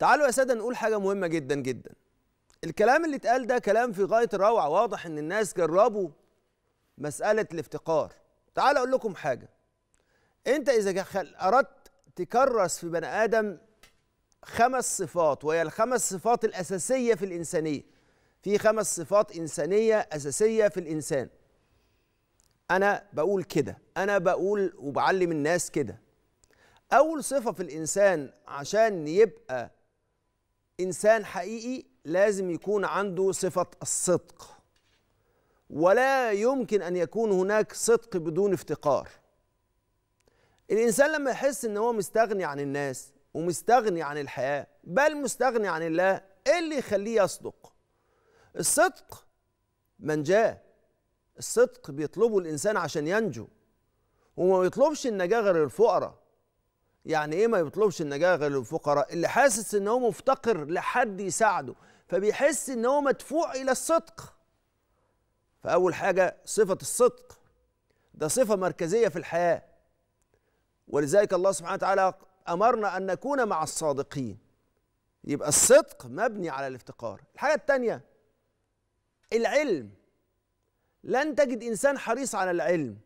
تعالوا يا ساده نقول حاجه مهمه جدا جدا الكلام اللي اتقال ده كلام في غايه الروعه واضح ان الناس جربوا مساله الافتقار تعال اقول لكم حاجه انت اذا اردت تكرس في بني ادم خمس صفات وهي الخمس صفات الاساسيه في الانسانيه في خمس صفات انسانيه اساسيه في الانسان انا بقول كده انا بقول وبعلم الناس كده اول صفه في الانسان عشان يبقى انسان حقيقي لازم يكون عنده صفه الصدق ولا يمكن ان يكون هناك صدق بدون افتقار الانسان لما يحس ان هو مستغني عن الناس ومستغني عن الحياه بل مستغني عن الله ايه اللي يخليه يصدق الصدق منجاه الصدق بيطلبه الانسان عشان ينجو وما بيطلبش النجاه غير الفقراء يعني ايه ما يطلبش النجاه غير الفقراء اللي حاسس ان هو مفتقر لحد يساعده فبيحس ان هو مدفوع الى الصدق فاول حاجه صفه الصدق ده صفه مركزيه في الحياه ولذلك الله سبحانه وتعالى امرنا ان نكون مع الصادقين يبقى الصدق مبني على الافتقار الحاجه الثانيه العلم لن تجد انسان حريص على العلم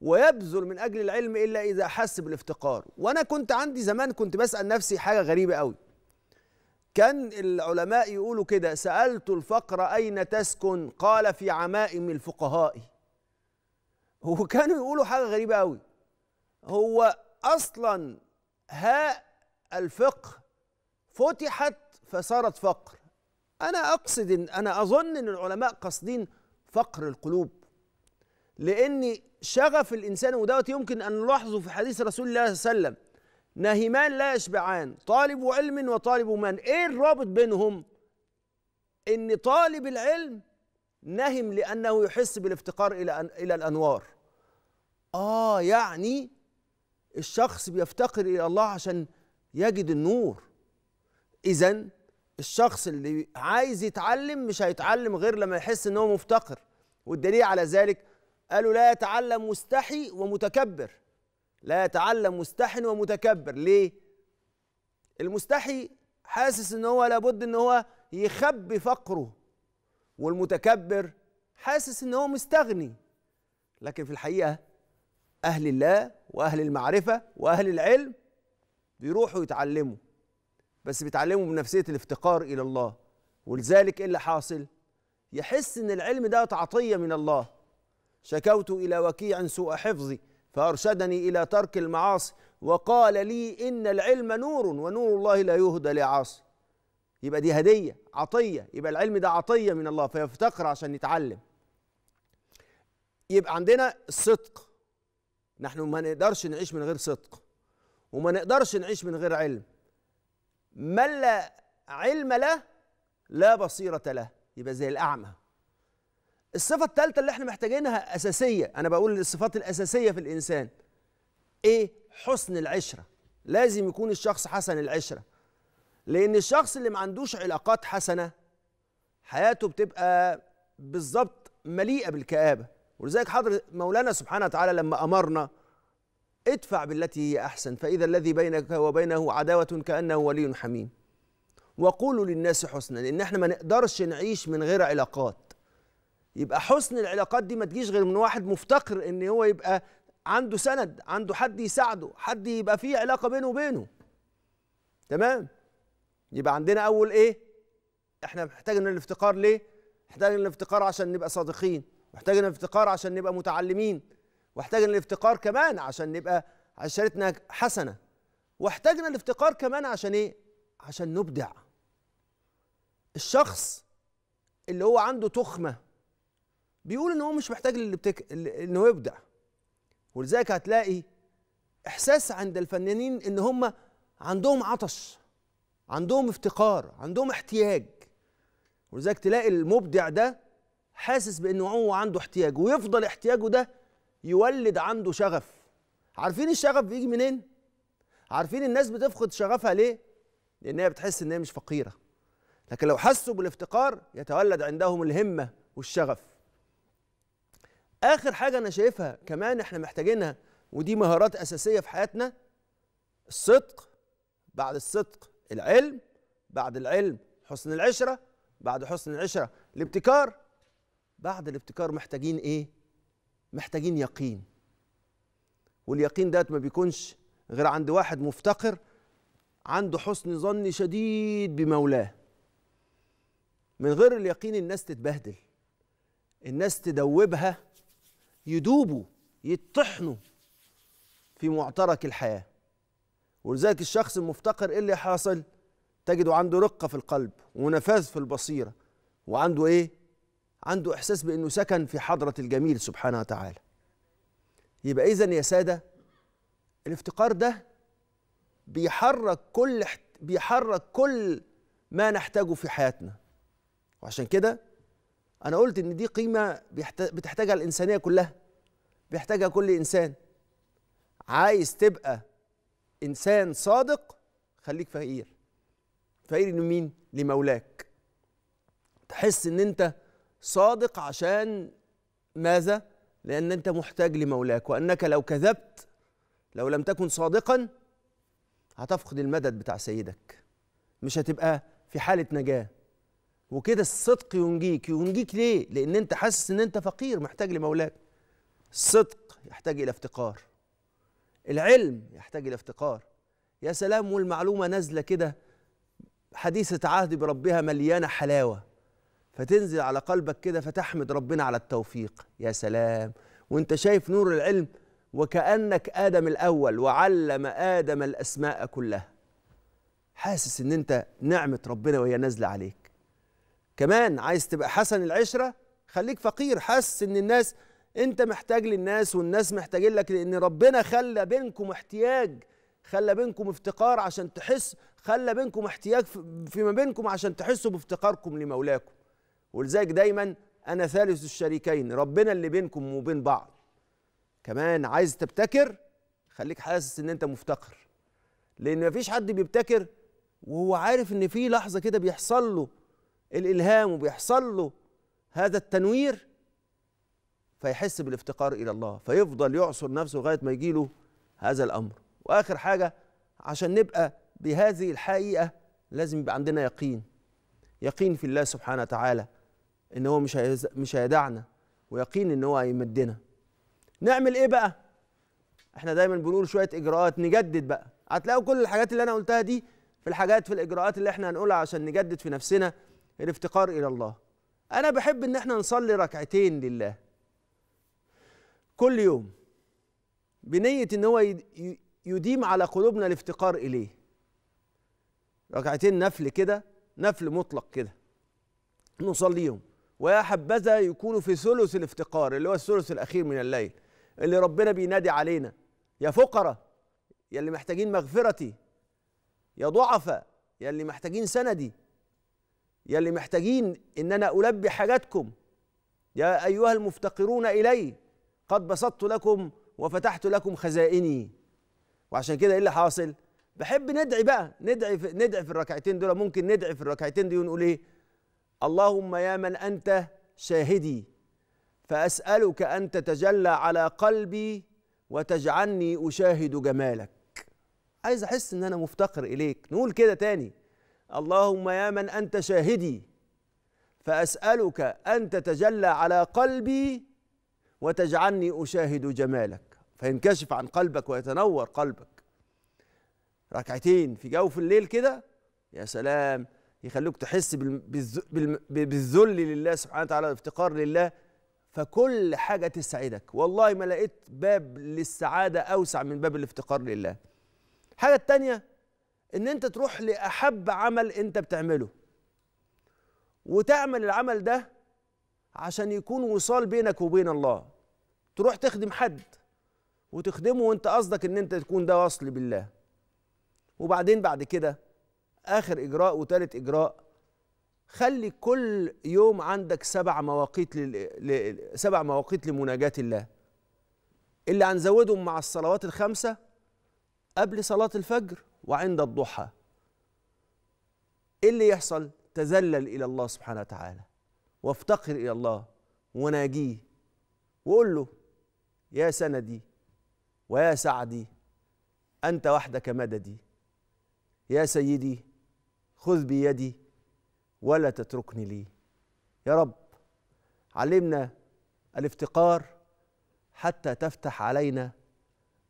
ويبذل من اجل العلم الا اذا حس بالافتقار وانا كنت عندي زمان كنت بسال نفسي حاجه غريبه قوي كان العلماء يقولوا كده سالت الفقر اين تسكن قال في عمائم الفقهاء وكانوا يقولوا حاجه غريبه قوي هو اصلا هاء الفقه فتحت فصارت فقر انا اقصد إن انا اظن ان العلماء قاصدين فقر القلوب لأن شغف الإنسان ودوت يمكن أن نلاحظه في حديث رسول الله صلى الله عليه وسلم ناهمان لا يشبعان طالب علم وطالب من إيه الرابط بينهم إن طالب العلم نهم لأنه يحس بالافتقار إلى إلى الأنوار آه يعني الشخص بيفتقر إلى الله عشان يجد النور إذا الشخص اللي عايز يتعلم مش هيتعلم غير لما يحس إن هو مفتقر والدليل على ذلك قالوا لا يتعلم مستحي ومتكبر لا يتعلم مستحي ومتكبر ليه المستحي حاسس ان هو لابد ان هو يخبي فقره والمتكبر حاسس ان هو مستغني لكن في الحقيقه اهل الله واهل المعرفه واهل العلم بيروحوا يتعلموا بس بيتعلموا بنفسيه الافتقار الى الله ولذلك ايه اللي حاصل يحس ان العلم ده عطيه من الله شكوت إلى وكيع سوء حفظي فأرشدني إلى ترك المعاصي وقال لي إن العلم نور ونور الله لا يهدى لعاصي يبقى دي هدية عطية يبقى العلم ده عطية من الله فيفتقر عشان يتعلم يبقى عندنا الصدق نحن ما نقدرش نعيش من غير صدق وما نقدرش نعيش من غير علم من لا علم له لا بصيرة له يبقى زي الأعمى الصفة الثالثة اللي احنا محتاجينها أساسية أنا بقول الصفات الأساسية في الإنسان إيه؟ حسن العشرة لازم يكون الشخص حسن العشرة لأن الشخص اللي ما عندوش علاقات حسنة حياته بتبقى بالظبط مليئة بالكآبة ولذلك حضر مولانا سبحانه وتعالى لما أمرنا ادفع بالتي هي أحسن فإذا الذي بينك وبينه عداوة كأنه ولي حميم وقولوا للناس حسنا لأن احنا ما نقدرش نعيش من غير علاقات يبقى حسن العلاقات دي ما تجيش غير من واحد مفتقر ان هو يبقى عنده سند عنده حد يساعده حد يبقى فيه علاقه بينه وبينه تمام يبقى عندنا اول ايه احنا محتاجين الافتقار ليه محتاجين الافتقار عشان نبقى صادقين محتاجين الافتقار عشان نبقى متعلمين واحتاجنا الافتقار كمان عشان نبقى عشرتنا حسنه واحتاجنا الافتقار كمان عشان ايه عشان نبدع الشخص اللي هو عنده تخمه بيقول ان هو مش محتاج اللي بتك... انه يبدع ولذلك هتلاقي احساس عند الفنانين ان هم عندهم عطش عندهم افتقار عندهم احتياج ولذلك تلاقي المبدع ده حاسس بانه هو عنده احتياج ويفضل احتياجه ده يولد عنده شغف عارفين الشغف بيجي منين عارفين الناس بتفقد شغفها ليه لان هي بتحس ان هي مش فقيره لكن لو حسوا بالافتقار يتولد عندهم الهمه والشغف اخر حاجه انا شايفها كمان احنا محتاجينها ودي مهارات اساسيه في حياتنا الصدق بعد الصدق العلم بعد العلم حسن العشره بعد حسن العشره الابتكار بعد الابتكار محتاجين ايه محتاجين يقين واليقين ده ما بيكونش غير عند واحد مفتقر عنده حسن ظن شديد بمولاه من غير اليقين الناس تتبهدل الناس تدوبها يدوبوا يطحنوا في معترك الحياه ولذلك الشخص المفتقر ايه اللي حاصل تجده عنده رقه في القلب ونفاذ في البصيره وعنده ايه عنده احساس بانه سكن في حضره الجميل سبحانه وتعالى يبقى اذا يا ساده الافتقار ده بيحرك كل بيحرك كل ما نحتاجه في حياتنا وعشان كده انا قلت ان دي قيمه بتحتاجها الانسانيه كلها بيحتاجها كل انسان عايز تبقى انسان صادق خليك فقير فقير لمين لمولاك تحس ان انت صادق عشان ماذا لان انت محتاج لمولاك وانك لو كذبت لو لم تكن صادقا هتفقد المدد بتاع سيدك مش هتبقى في حاله نجاه وكده الصدق ينجيك ينجيك ليه لان انت حاسس ان انت فقير محتاج لمولاك الصدق يحتاج الى افتقار العلم يحتاج الى افتقار يا سلام والمعلومه نازله كده حديثه عهد بربها مليانه حلاوه فتنزل على قلبك كده فتحمد ربنا على التوفيق يا سلام وانت شايف نور العلم وكانك ادم الاول وعلم ادم الاسماء كلها حاسس ان انت نعمه ربنا وهي نازله عليك كمان عايز تبقى حسن العشره خليك فقير حس ان الناس انت محتاج للناس والناس محتاجين لك لان ربنا خلى بينكم احتياج خلى بينكم افتقار عشان تحس خلى بينكم احتياج فيما بينكم عشان تحسوا بافتقاركم لمولاكم ولذلك دايما انا ثالث الشريكين ربنا اللي بينكم وبين بعض كمان عايز تبتكر خليك حاسس ان انت مفتقر لان مفيش حد بيبتكر وهو عارف ان في لحظه كده بيحصل له الالهام وبيحصل له هذا التنوير فيحس بالافتقار الى الله فيفضل يعصر نفسه لغايه ما يجي له هذا الامر واخر حاجه عشان نبقى بهذه الحقيقه لازم يبقى عندنا يقين يقين في الله سبحانه وتعالى ان هو مش مش هيدعنا ويقين ان هو هيمدنا نعمل ايه بقى احنا دايما بنقول شويه اجراءات نجدد بقى هتلاقوا كل الحاجات اللي انا قلتها دي في الحاجات في الاجراءات اللي احنا هنقولها عشان نجدد في نفسنا الافتقار الى الله انا بحب ان احنا نصلي ركعتين لله كل يوم بنيه ان هو يديم على قلوبنا الافتقار اليه ركعتين نفل كده نفل مطلق كده نصليهم ويا حبذا يكونوا في ثلث الافتقار اللي هو الثلث الاخير من الليل اللي ربنا بينادي علينا يا فقراء يا اللي محتاجين مغفرتي يا ضعفاء يا اللي محتاجين سندي يا اللي محتاجين ان انا البي حاجاتكم يا ايها المفتقرون الي قد بسطت لكم وفتحت لكم خزائني وعشان كده ايه اللي حاصل بحب ندعي بقى ندعي في ندعي في الركعتين دول ممكن ندعي في الركعتين دي ونقول ايه اللهم يا من انت شاهدي فاسالك ان تتجلى على قلبي وتجعلني اشاهد جمالك عايز احس ان انا مفتقر اليك نقول كده تاني اللهم يا من انت شاهدي فاسالك ان تتجلى على قلبي وتجعلني اشاهد جمالك فينكشف عن قلبك ويتنور قلبك ركعتين في جوف الليل كده يا سلام يخلوك تحس بالذل لله سبحانه وتعالى الافتقار لله فكل حاجة تسعدك والله ما لقيت باب للسعادة أوسع من باب الافتقار لله الحاجة الثانيه ان انت تروح لاحب عمل انت بتعمله وتعمل العمل ده عشان يكون وصال بينك وبين الله تروح تخدم حد وتخدمه وانت قصدك ان انت تكون ده وصل بالله وبعدين بعد كده اخر اجراء وتالت اجراء خلي كل يوم عندك سبع مواقيت لل... سبع مواقيت لمناجاة الله اللي هنزودهم مع الصلوات الخمسة قبل صلاة الفجر وعند الضحى ايه اللي يحصل تذلل الى الله سبحانه وتعالى وافتقر الى الله وناجيه وقول له يا سندي ويا سعدي انت وحدك مددي يا سيدي خذ بيدي ولا تتركني لي يا رب علمنا الافتقار حتى تفتح علينا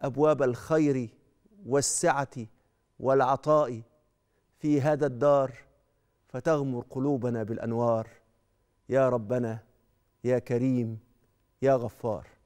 ابواب الخير والسعه والعطاء في هذا الدار فتغمر قلوبنا بالانوار يا ربنا يا كريم يا غفار